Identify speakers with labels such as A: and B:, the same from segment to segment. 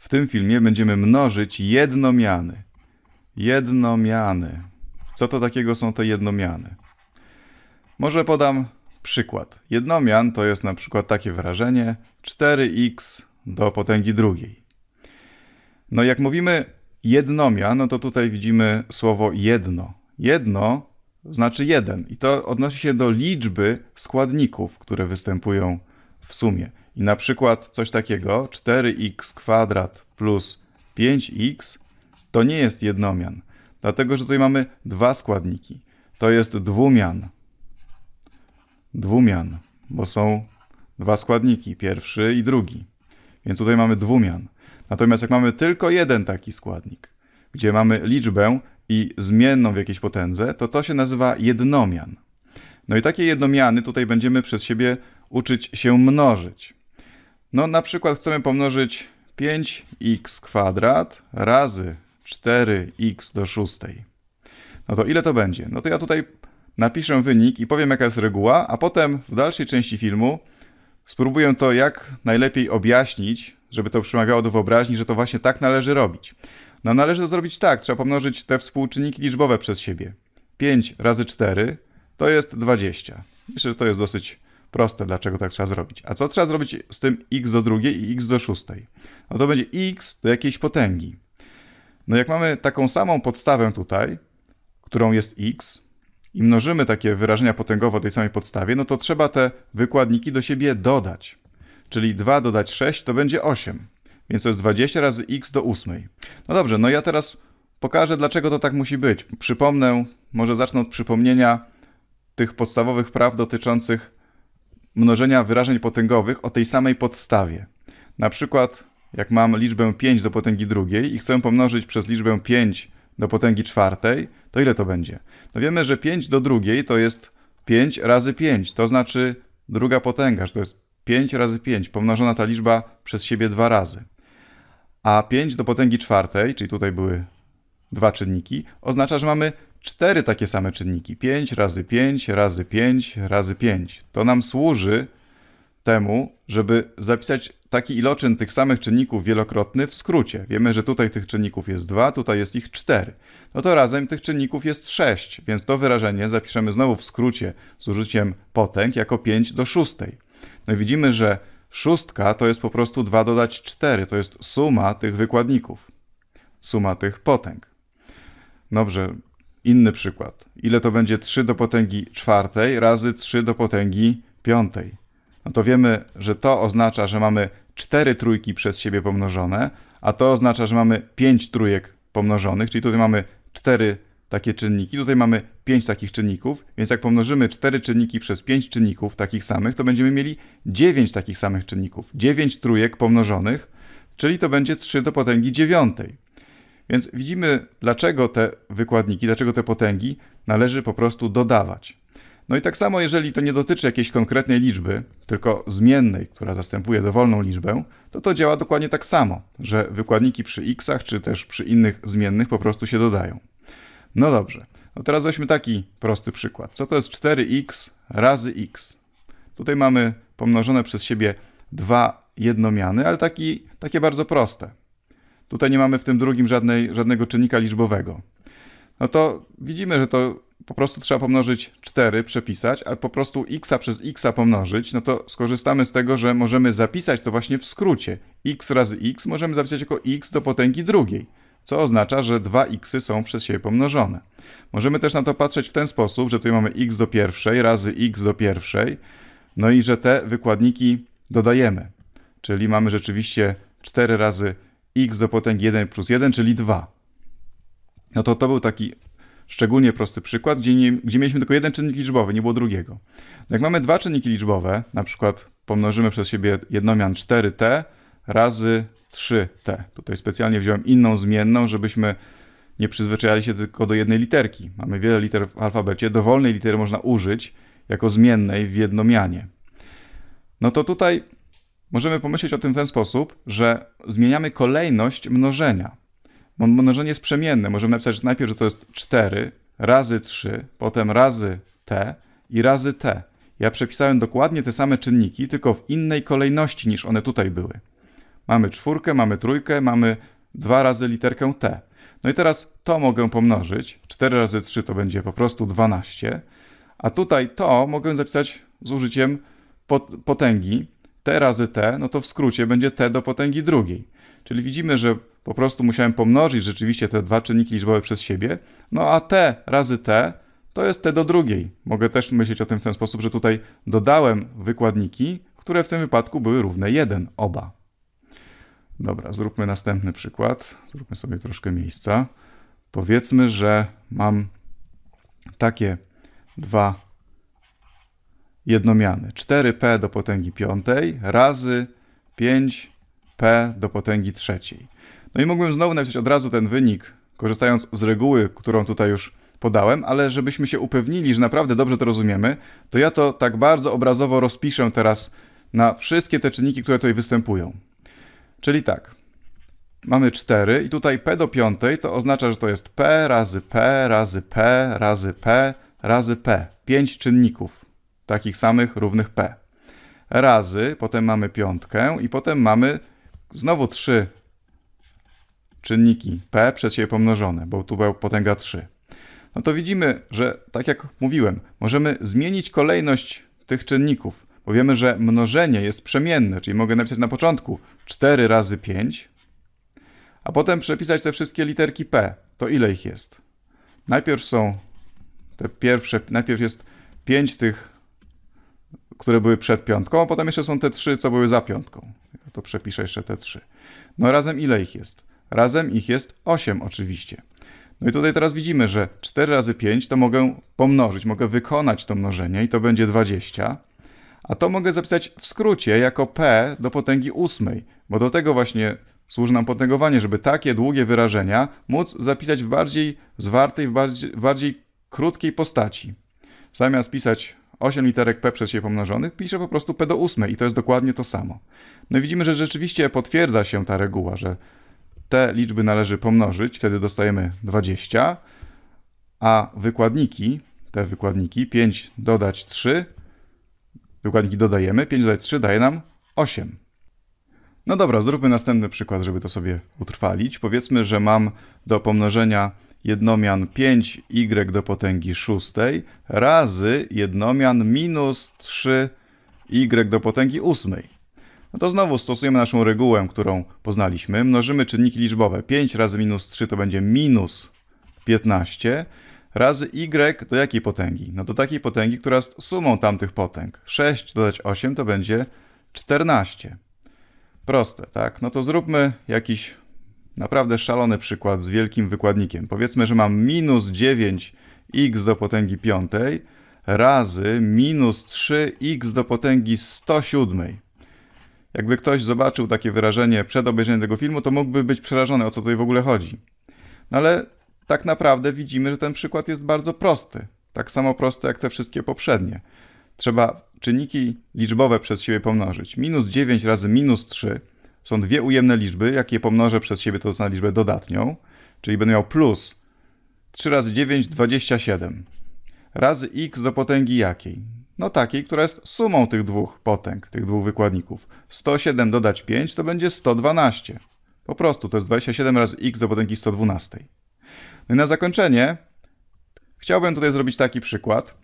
A: w tym filmie będziemy mnożyć jednomiany. Jednomiany. Co to takiego są te jednomiany? Może podam przykład. Jednomian to jest na przykład takie wyrażenie 4x do potęgi drugiej. No jak mówimy jednomian, no to tutaj widzimy słowo jedno. Jedno znaczy jeden i to odnosi się do liczby składników, które występują w sumie. I na przykład coś takiego 4x kwadrat plus 5x to nie jest jednomian, dlatego że tutaj mamy dwa składniki. To jest dwumian. Dwumian, bo są dwa składniki, pierwszy i drugi. Więc tutaj mamy dwumian. Natomiast jak mamy tylko jeden taki składnik, gdzie mamy liczbę i zmienną w jakiejś potędze, to to się nazywa jednomian. No i takie jednomiany tutaj będziemy przez siebie uczyć się mnożyć. No na przykład chcemy pomnożyć 5x kwadrat razy 4x do szóstej. No to ile to będzie? No to ja tutaj napiszę wynik i powiem jaka jest reguła, a potem w dalszej części filmu spróbuję to jak najlepiej objaśnić, żeby to przemawiało do wyobraźni, że to właśnie tak należy robić. No należy to zrobić tak, trzeba pomnożyć te współczynniki liczbowe przez siebie. 5 razy 4 to jest 20. Myślę, że to jest dosyć Proste, dlaczego tak trzeba zrobić. A co trzeba zrobić z tym x do drugiej i x do szóstej? No to będzie x do jakiejś potęgi. No jak mamy taką samą podstawę tutaj, którą jest x, i mnożymy takie wyrażenia potęgowo o tej samej podstawie, no to trzeba te wykładniki do siebie dodać. Czyli 2 dodać 6 to będzie 8. Więc to jest 20 razy x do 8. No dobrze, no ja teraz pokażę, dlaczego to tak musi być. Przypomnę, może zacznę od przypomnienia tych podstawowych praw dotyczących mnożenia wyrażeń potęgowych o tej samej podstawie. Na przykład, jak mam liczbę 5 do potęgi drugiej i chcę pomnożyć przez liczbę 5 do potęgi czwartej, to ile to będzie? No wiemy, że 5 do drugiej to jest 5 razy 5, to znaczy druga potęga, że to jest 5 razy 5, pomnożona ta liczba przez siebie dwa razy. A 5 do potęgi czwartej, czyli tutaj były dwa czynniki, oznacza, że mamy cztery takie same czynniki. 5 razy 5 razy 5 razy 5. To nam służy temu, żeby zapisać taki iloczyn tych samych czynników wielokrotny w skrócie. Wiemy, że tutaj tych czynników jest 2, tutaj jest ich 4. No to razem tych czynników jest 6, więc to wyrażenie zapiszemy znowu w skrócie z użyciem potęg jako 5 do 6. No i widzimy, że szóstka to jest po prostu 2 dodać 4, to jest suma tych wykładników, suma tych potęg. Dobrze, Inny przykład. Ile to będzie 3 do potęgi czwartej razy 3 do potęgi piątej? No to wiemy, że to oznacza, że mamy 4 trójki przez siebie pomnożone, a to oznacza, że mamy 5 trójek pomnożonych, czyli tutaj mamy 4 takie czynniki, tutaj mamy 5 takich czynników, więc jak pomnożymy 4 czynniki przez 5 czynników takich samych, to będziemy mieli 9 takich samych czynników, 9 trójek pomnożonych, czyli to będzie 3 do potęgi dziewiątej. Więc widzimy, dlaczego te wykładniki, dlaczego te potęgi należy po prostu dodawać. No i tak samo, jeżeli to nie dotyczy jakiejś konkretnej liczby, tylko zmiennej, która zastępuje dowolną liczbę, to to działa dokładnie tak samo, że wykładniki przy x'ach czy też przy innych zmiennych po prostu się dodają. No dobrze, no teraz weźmy taki prosty przykład. Co to jest 4x razy x? Tutaj mamy pomnożone przez siebie dwa jednomiany, ale taki, takie bardzo proste. Tutaj nie mamy w tym drugim żadnej, żadnego czynnika liczbowego. No to widzimy, że to po prostu trzeba pomnożyć 4, przepisać, a po prostu x przez x pomnożyć, no to skorzystamy z tego, że możemy zapisać to właśnie w skrócie. x razy x możemy zapisać jako x do potęgi drugiej, co oznacza, że dwa xy są przez siebie pomnożone. Możemy też na to patrzeć w ten sposób, że tutaj mamy x do pierwszej razy x do pierwszej, no i że te wykładniki dodajemy. Czyli mamy rzeczywiście 4 razy x do potęgi 1 plus 1, czyli 2. No to to był taki szczególnie prosty przykład, gdzie, nie, gdzie mieliśmy tylko jeden czynnik liczbowy, nie było drugiego. No jak mamy dwa czynniki liczbowe, na przykład pomnożymy przez siebie jednomian 4t razy 3t. Tutaj specjalnie wziąłem inną zmienną, żebyśmy nie przyzwyczajali się tylko do jednej literki. Mamy wiele liter w alfabecie, dowolnej litery można użyć jako zmiennej w jednomianie. No to tutaj Możemy pomyśleć o tym w ten sposób, że zmieniamy kolejność mnożenia. Mnożenie jest przemienne. Możemy napisać że najpierw, że to jest 4 razy 3, potem razy t i razy t. Ja przepisałem dokładnie te same czynniki, tylko w innej kolejności niż one tutaj były. Mamy czwórkę, mamy trójkę, mamy 2 razy literkę t. No i teraz to mogę pomnożyć. 4 razy 3 to będzie po prostu 12. A tutaj to mogę zapisać z użyciem potęgi t razy t, no to w skrócie będzie t do potęgi drugiej. Czyli widzimy, że po prostu musiałem pomnożyć rzeczywiście te dwa czynniki liczbowe przez siebie, no a t razy t to jest t do drugiej. Mogę też myśleć o tym w ten sposób, że tutaj dodałem wykładniki, które w tym wypadku były równe 1, oba. Dobra, zróbmy następny przykład. Zróbmy sobie troszkę miejsca. Powiedzmy, że mam takie dwa jednomiany. 4p do potęgi piątej razy 5p do potęgi trzeciej. No i mógłbym znowu napisać od razu ten wynik, korzystając z reguły, którą tutaj już podałem, ale żebyśmy się upewnili, że naprawdę dobrze to rozumiemy, to ja to tak bardzo obrazowo rozpiszę teraz na wszystkie te czynniki, które tutaj występują. Czyli tak, mamy 4 i tutaj p do piątej to oznacza, że to jest p razy p razy p razy p razy p. 5 czynników takich samych równych P. Razy, potem mamy piątkę i potem mamy znowu trzy czynniki P przez siebie pomnożone, bo tu była potęga 3. No to widzimy, że tak jak mówiłem, możemy zmienić kolejność tych czynników, bo wiemy, że mnożenie jest przemienne, czyli mogę napisać na początku 4 razy 5, a potem przepisać te wszystkie literki P. To ile ich jest? Najpierw są te pierwsze, najpierw jest 5 tych które były przed piątką, a potem jeszcze są te trzy, co były za piątką. Ja to przepiszę jeszcze te trzy. No razem ile ich jest? Razem ich jest 8 oczywiście. No i tutaj teraz widzimy, że 4 razy 5 to mogę pomnożyć, mogę wykonać to mnożenie i to będzie 20. A to mogę zapisać w skrócie jako p do potęgi 8, bo do tego właśnie służy nam potęgowanie, żeby takie długie wyrażenia móc zapisać w bardziej zwartej, w bardziej, w bardziej krótkiej postaci. Zamiast pisać 8 literek P przez siebie pomnożonych, piszę po prostu P do 8 i to jest dokładnie to samo. No i widzimy, że rzeczywiście potwierdza się ta reguła, że te liczby należy pomnożyć, wtedy dostajemy 20, a wykładniki, te wykładniki, 5 dodać 3, wykładniki dodajemy, 5 dodać 3 daje nam 8. No dobra, zróbmy następny przykład, żeby to sobie utrwalić. Powiedzmy, że mam do pomnożenia jednomian 5 y do potęgi 6 razy jednomian minus 3 y do potęgi 8. No to znowu stosujemy naszą regułę, którą poznaliśmy. Mnożymy czynniki liczbowe. 5 razy minus 3 to będzie minus 15 razy y do jakiej potęgi? No do takiej potęgi, która jest sumą tamtych potęg. 6 dodać 8 to będzie 14. Proste, tak? No to zróbmy jakiś Naprawdę szalony przykład z wielkim wykładnikiem. Powiedzmy, że mam minus 9x do potęgi piątej razy minus 3x do potęgi 107. Jakby ktoś zobaczył takie wyrażenie przed obejrzeniem tego filmu, to mógłby być przerażony, o co tutaj w ogóle chodzi. No ale tak naprawdę widzimy, że ten przykład jest bardzo prosty. Tak samo prosty jak te wszystkie poprzednie. Trzeba czynniki liczbowe przez siebie pomnożyć. Minus 9 razy minus 3 są dwie ujemne liczby, jak je pomnożę przez siebie, to jest na liczbę dodatnią, czyli będę miał plus 3 razy 9, 27 razy x do potęgi jakiej? No takiej, która jest sumą tych dwóch potęg, tych dwóch wykładników. 107 dodać 5 to będzie 112. Po prostu to jest 27 razy x do potęgi 112. No i na zakończenie chciałbym tutaj zrobić taki przykład.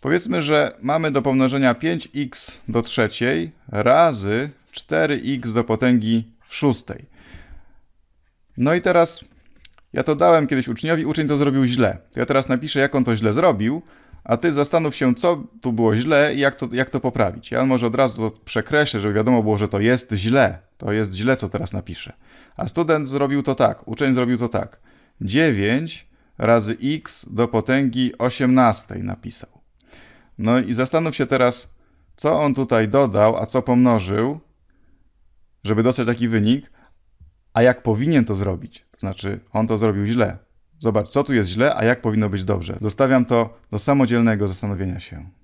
A: Powiedzmy, że mamy do pomnożenia 5x do trzeciej razy 4x do potęgi szóstej. No i teraz ja to dałem kiedyś uczniowi, uczeń to zrobił źle. Ja teraz napiszę, jak on to źle zrobił, a ty zastanów się, co tu było źle i jak to, jak to poprawić. Ja może od razu to przekreślę, żeby wiadomo było, że to jest źle. To jest źle, co teraz napiszę. A student zrobił to tak, uczeń zrobił to tak. 9 razy x do potęgi 18 napisał. No i zastanów się teraz, co on tutaj dodał, a co pomnożył, żeby dostać taki wynik, a jak powinien to zrobić. To znaczy, on to zrobił źle. Zobacz, co tu jest źle, a jak powinno być dobrze. Zostawiam to do samodzielnego zastanowienia się.